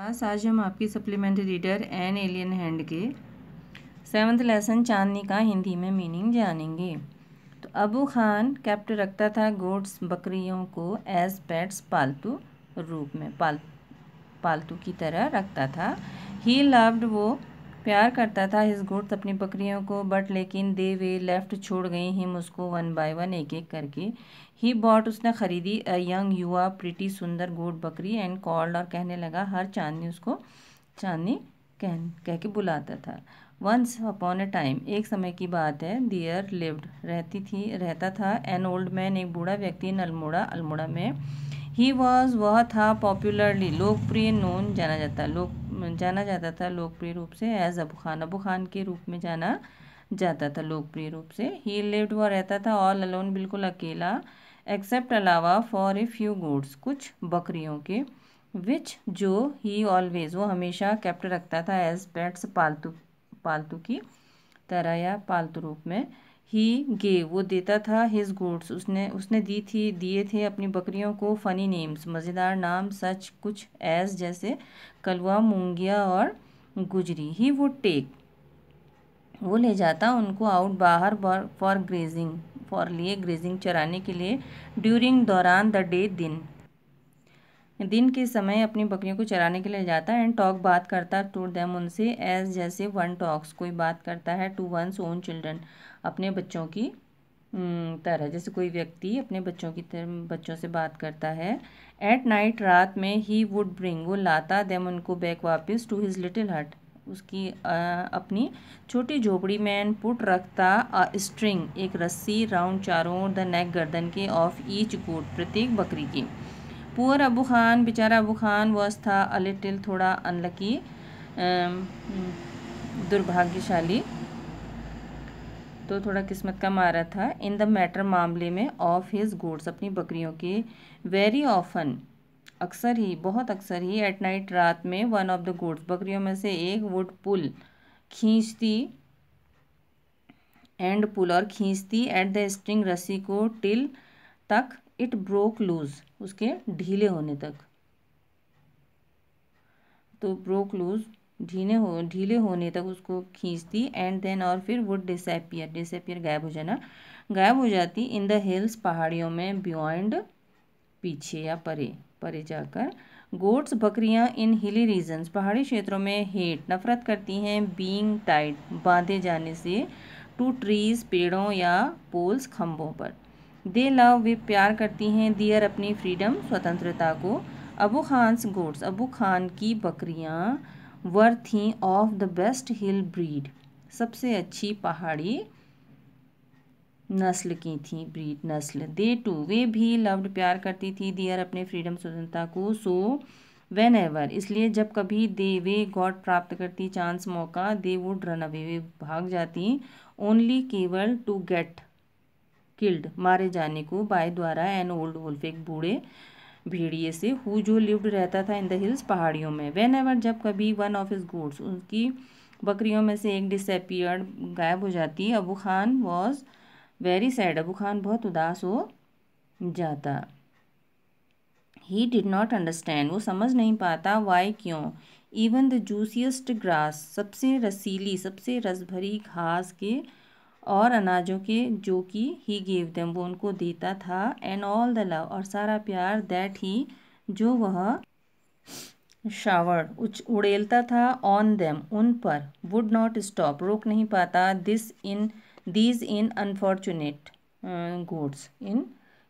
बस आज हम आपकी supplementary reader an alien hand के सेवन्थ लेसन चांदनी का हिंदी में मीनिंग जानेंगे तो अबू खान कैप्ट रखता था गोट्स बकरियों को एज पेट्स पालतू रूप में पाल पालतू की तरह रखता था ही लव्ड वो प्यार करता था गुड्स अपनी बकरियों को बट लेकिन दे वे लेफ्ट छोड़ गई हिम उसको वन बाय वन एक एक करके ही बॉट उसने ख़रीदी अ यंग युवा प्रिटी सुंदर गुड बकरी एंड कॉल्ड और कहने लगा हर चांदनी उसको चांदनी कह कह के बुलाता था वंस अपॉन ए टाइम एक समय की बात है दियर लिव्ड रहती थी रहता था एन ओल्ड मैन एक बूढ़ा व्यक्ति इन अल्मोड़ा अल्मोड़ा में ही वॉज वह था पॉपुलरली लोकप्रिय नोन जाना जाता लोक जाना जाता था लोकप्रिय रूप से एज अबू खान अबू खान के रूप में जाना जाता था लोकप्रिय रूप से ही लिव्ड हुआ रहता था ऑल अलोन बिल्कुल अकेला एक्सेप्ट अलावा फॉर ए फ्यू गोड्स कुछ बकरियों के विच जो ही ऑलवेज वो हमेशा कैप्ट रखता था एज पेट्स पालतू पालतू की तरह या पालतू रूप में ही गे वो देता था हिज गोड्स उसने उसने दी थी दिए थे अपनी बकरियों को फ़नी नेम्स मज़ेदार नाम सच कुछ ऐस जैसे कलवा मूंगिया और गुजरी ही वो टेक वो ले जाता उनको आउट बाहर फॉर ग्रेजिंग फॉर लिए ग्रेजिंग चराने के लिए ड्यूरिंग दौरान द डे दिन दिन के समय अपनी बकरियों को चराने के लिए जाता है एंड टॉक बात करता टू दैम उनसे एज जैसे वन टॉक्स कोई बात करता है टू वंस ओन चिल्ड्रन अपने बच्चों की तरह जैसे कोई व्यक्ति अपने बच्चों की तरह बच्चों से बात करता है एट नाइट रात में ही वुड ब्रिंग वो लाता देम उनको बैक वापस टू हिज लिटिल हट उसकी आ, अपनी छोटी झोपड़ी में पुट रखता आ, स्ट्रिंग एक रस्सी राउंड चारों द नेक गर्दन के ऑफ ईच गोट प्रत्येक बकरी की पुअर अबू खान बेचारा अबू खान वॉज था अ लिटिल थोड़ा अनलकी दुर्भाग्यशाली तो थोड़ा किस्मत का मारा था इन द मैटर मामले में ऑफ हिज गोड्स अपनी बकरियों के वेरी ऑफन अक्सर ही बहुत अक्सर ही एट नाइट रात में वन ऑफ द गोड्स बकरियों में से एक वुड पुल खींचती एंड पुल और खींचती एट द स्ट्रिंग रस्सी को टिल तक इट ब्रोक लूज उसके ढीले होने तक तो ब्रोक लूज ढीले हो ढीले होने तक उसको खींचती एंड देन और फिर वो डिसपियर डिसपियर गायब हो जाना गायब हो जाती इन द हिल्स पहाड़ियों में बियॉन्ड पीछे या परे परे जाकर गोट्स बकरियां इन हिली रीजन्स पहाड़ी क्षेत्रों में हेट नफरत करती हैं बीइंग टाइट बांधे जाने से टू ट्रीज पेड़ों या पोल्स खम्भों पर दे लव वे प्यार करती हैं दियर अपनी फ्रीडम स्वतंत्रता को अबू खान्स गोट्स अबू खान की बकरियां वर थी of the best hill breed सबसे अच्छी पहाड़ी नस्ल की थी ब्रीड नस्ल दे टू वे भी लव्ड प्यार करती थी दियर अपने फ्रीडम स्वतंत्रता को सो वेन एवर इसलिए जब कभी दे वे गॉड प्राप्त करती चांस मौका दे वुड रन अवे वे भाग जाती ओनली केवल टू गेट किल्ड मारे जाने को बाय द्वारा एन ओल्ड वुल्फ एक बूढ़े भेड़िए से हु जो लिव्ड रहता था इन द हिल्स पहाड़ियों में वेन एवर जब कभी वन ऑफ हिज गुड्स उसकी बकरियों में से एक डिसपियर्ड गायब हो जाती Abu Khan was very sad Abu Khan बहुत उदास हो जाता ही डिड नॉट अंडरस्टैंड वो समझ नहीं पाता वाई क्यों इवन द जूसीस्ट ग्रास सबसे रसीली सबसे रस भरी घास के और अनाजों के जो कि ही गेव दम वो उनको देता था एंड ऑल द लव और सारा प्यार दैट ही जो वह शावर उच उड़ेलता था ऑन देम उन पर वुड नॉट स्टॉप रोक नहीं पाता दिस इन दीज इन अनफॉर्चुनेट गुड्स इन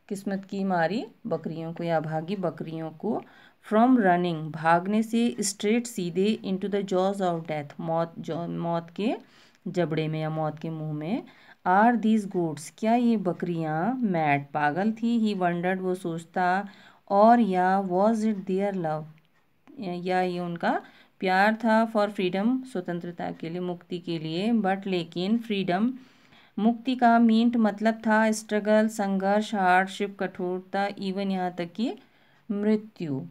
किस्मत की मारी बकरियों को या भागी बकरियों को फ्रॉम रनिंग भागने से स्ट्रेट सीधे into the jaws of death मौत जो मौत के जबड़े में या मौत के मुंह में आर दीज गोट्स क्या ये बकरियाँ मैट पागल थी ही वंडर्ड वो सोचता और या वॉज इट दियर लव या ये उनका प्यार था फॉर फ्रीडम स्वतंत्रता के लिए मुक्ति के लिए बट लेकिन फ्रीडम मुक्ति का मीन्ट मतलब था स्ट्रगल संघर्ष हार्डशिप कठोरता इवन यहाँ तक कि मृत्यु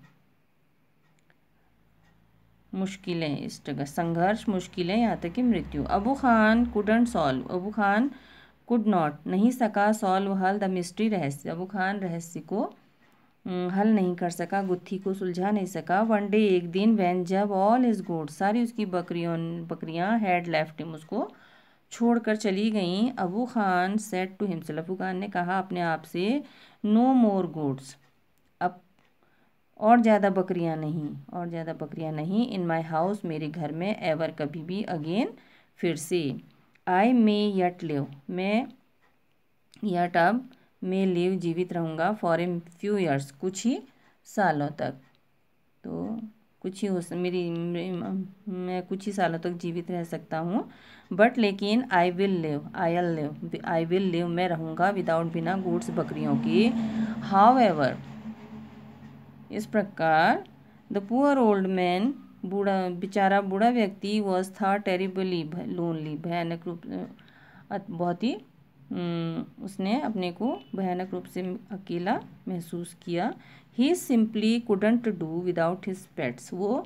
मुश्किलें इस जगह संघर्ष मुश्किलें यहाँ तक कि मृत्यु Abu Khan couldn't solve Abu Khan could not नहीं सका सॉल्व हल द मिस्ट्री रहस्य अबू खान रहस्य को हल नहीं कर सका गुत्थी को सुलझा नहीं सका वन डे एक दिन वैन जब ऑल इज गुड सारी उसकी बकरियों बकरियाँ हेड लेफ्ट हिम उसको छोड़कर चली गईं Abu Khan said to himself Abu Khan ने कहा अपने आप से नो मोर गुड्स और ज़्यादा बकरियाँ नहीं और ज़्यादा बकरियाँ नहीं इन माई हाउस मेरे घर में एवर कभी भी अगेन फिर से आई मे यट लिव मैं यट अब मैं लिव जीवित रहूँगा फॉर ए फ्यू ईयर्स कुछ ही सालों तक तो कुछ ही हो मेरी मैं कुछ ही सालों तक जीवित रह सकता हूँ बट लेकिन I will live I'll live I will live मैं रहूँगा विदाउट बिना गुड्स बकरियों की हाउ एवर इस प्रकार द पुअर ओल्ड मैन बूढ़ा बेचारा बूढ़ा व्यक्ति वॉज था टेरिबली लोनली भयानक रूप बहुत ही उसने अपने को भयानक रूप से अकेला महसूस किया he simply couldn't do without his pets वो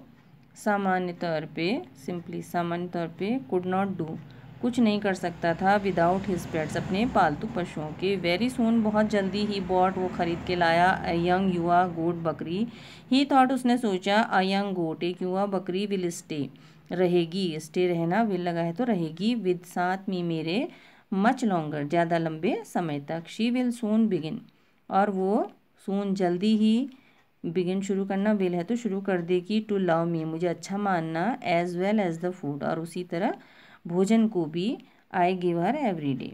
सामान्य तौर पे सिंपली सामान्य तौर पे कुड नॉट डू कुछ नहीं कर सकता था विदाउट हिज पेट्स अपने पालतू पशुओं के वेरी सोन बहुत जल्दी ही बॉट वो ख़रीद के लाया अ यंग युवा गोट बकरी ही थॉट उसने सोचा अ यंग गोट एक युवा बकरी विल स्टे रहेगी स्टे रहना विल लगा है तो रहेगी विद साथ मी मेरे मच लॉन्गर ज़्यादा लंबे समय तक शी विल सोन बिगिन और वो सोन जल्दी ही बिगिन शुरू करना विल है तो शुरू कर देगी टू लव मी मुझे अच्छा मानना as well as the food और उसी तरह भोजन को भी I give her every day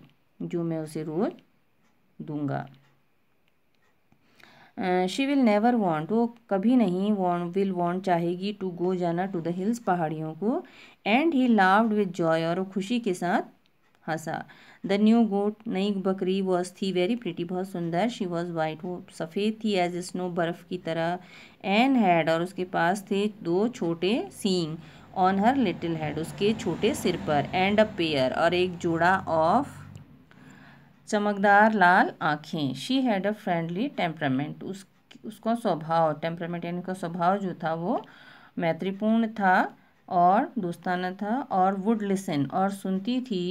जो मैं उसे रोज़ दूंगा शी विल नेवर वॉन्ट वो कभी नहीं वॉन्ट विल वॉन्ट चाहेगी टू गो जाना टू द हिल्स पहाड़ियों को and he loved with joy और खुशी के साथ हंसा द न्यू गोट नई बकरी वॉज थी वेरी प्रिटी बहुत सुंदर शी वॉज वाइट वो सफ़ेद थी एज स्नो बर्फ़ की तरह एंड हैड और उसके पास थे दो छोटे सींग ऑन हर लिटिल हेड उसके छोटे सिर पर एंड अ पेयर और एक जोड़ा ऑफ चमकदार लाल आँखें she had a friendly temperament उस उसका स्वभाव टेम्परामेंट यानी का स्वभाव जो था वो मैत्रीपूर्ण था और दोस्ताना था और वुड लिसन और सुनती थी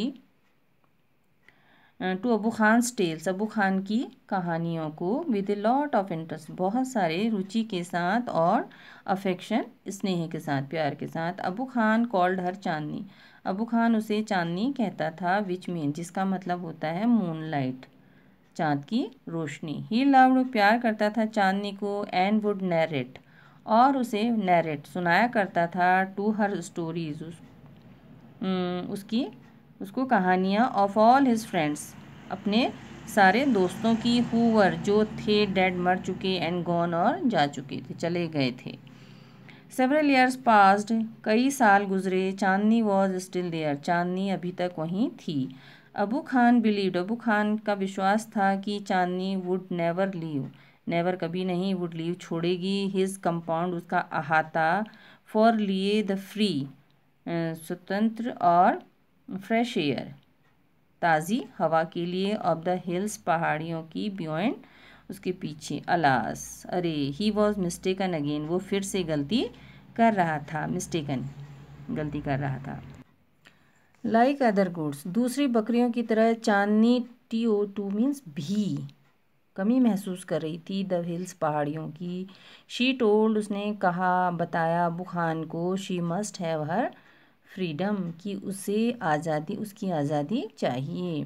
टू अबू खान स्टेल्स अबू खान की कहानियों को with a lot of interest बहुत सारे रुचि के साथ और अफेक्शन स्नेह के साथ प्यार के साथ अबू खान कॉल्ड हर चांदनी अबू खान उसे चांदनी कहता था विच मीन जिसका मतलब होता है मून लाइट चाँद की रोशनी ही लव प्यार करता था चांदनी को एंड वुड नैरेट और उसे नैरेट सुनाया करता था टू हर स्टोरीज उसकी उसको कहानियाँ ऑफ ऑल हिज फ्रेंड्स अपने सारे दोस्तों की हुवर जो थे डेड मर चुके एंड गॉन और जा चुके थे चले गए थे सेवरल ईयर्स पास्ड कई साल गुजरे Chandni was still there Chandni अभी तक वहीं थी अबू खान बिलीव्ड अबू खान का विश्वास था कि Chandni would never leave never कभी नहीं वुड लीव छोड़ेगी हिज कंपाउंड उसका अहाता फॉर लिए द फ्री स्वतंत्र और फ्रेश एयर ताज़ी हवा के लिए ऑफ द हिल्स पहाड़ियों की बियॉन्ड उसके पीछे अलास अरे ही वॉज मिस्टेकन अगेन वो फिर से गलती कर रहा था मिस्टेकन गलती कर रहा था लाइक अदर गुड्स दूसरी बकरियों की तरह चांदनी टी ओ टू मीन्स भी कमी महसूस कर रही थी द हिल्स पहाड़ियों की शी टोल्ड उसने कहा बताया बुखान को she must have her freedom कि उसे आज़ादी उसकी आज़ादी चाहिए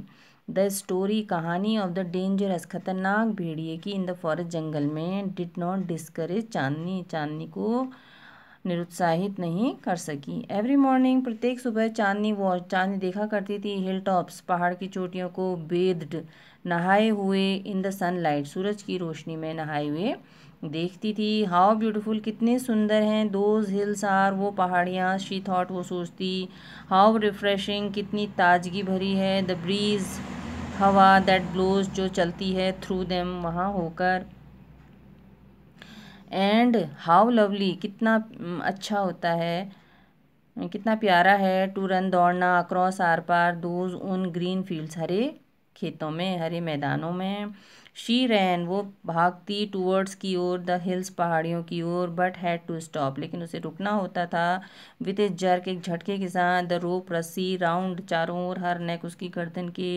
द स्टोरी कहानी ऑफ द डेंजरस खतरनाक भेड़िए की इन द फॉरेस्ट जंगल में did not discourage Chandni Chandni को निरुत्साहित नहीं कर सकी एवरी मॉर्निंग प्रत्येक सुबह चांदनी वॉच चांदनी देखा करती थी हिल टॉप्स पहाड़ की चोटियों को बेद्ड नहाए हुए इन द सनलाइट सूरज की रोशनी में नहाए हुए देखती थी हाउ ब्यूटिफुल कितने सुंदर हैं दोज हिल्स आर वो पहाड़ियाँ शी थॉट वो सोचती हाउ रिफ्रेशिंग कितनी ताजगी भरी है द ब्रीज़ हवा दैट ब्लोज जो चलती है थ्रू देम वहाँ होकर एंड हाउ लवली कितना अच्छा होता है कितना प्यारा है टू रन दौड़ना अक्रॉस आर पार दोज उन ग्रीन फील्ड्स हरे खेतों में हरे मैदानों में शी रैन वो भागती टूवर्ड्स की ओर द हिल्स पहाड़ियों की ओर बट हैड टू स्टॉप लेकिन उसे रुकना होता था विथ ए जर्क एक झटके के साथ द रोप रस्सी राउंड चारों ओर हर नेक उसकी गर्दन के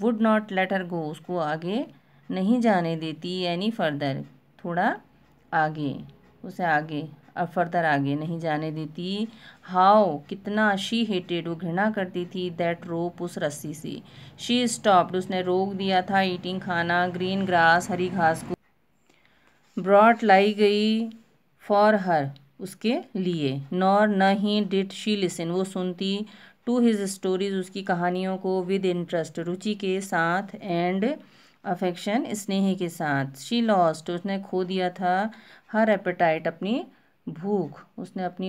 would not let her go उसको आगे नहीं जाने देती एनी फर्दर थोड़ा आगे उसे आगे अब फर्दर आगे नहीं जाने देती हाउ कितना शी हेटेड वो घृणा करती थी दैट रोप उस रस्सी से शी स्टॉप्ड उसने रोक दिया था ईटिंग खाना ग्रीन ग्रास हरी घास को ब्रॉड लाई गई फॉर हर उसके लिए नॉर न ही डिट शी लिसन वो सुनती टू हिज स्टोरीज उसकी कहानियों को विद इंटरेस्ट रुचि के साथ एंड अफेक्शन स्नेह के साथ शी लॉस्ट उसने खो दिया था हर एपेटाइट अपनी भूख उसने अपनी